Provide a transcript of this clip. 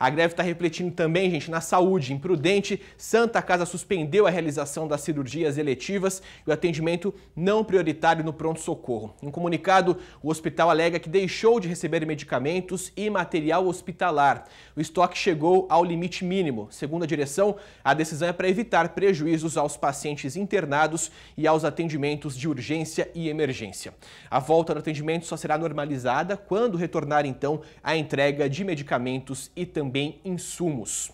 A greve está refletindo também, gente, na saúde. Imprudente, Santa Casa suspendeu a realização das cirurgias eletivas e o atendimento não prioritário no pronto-socorro. Em comunicado, o hospital alega que deixou de receber medicamentos e material hospitalar. O estoque chegou ao limite mínimo. Segundo a direção, a decisão é para evitar prejuízos aos pacientes internados e aos atendimentos de urgência e emergência. A volta do atendimento só será normalizada quando retornar, então, a entrega de medicamentos e também também insumos.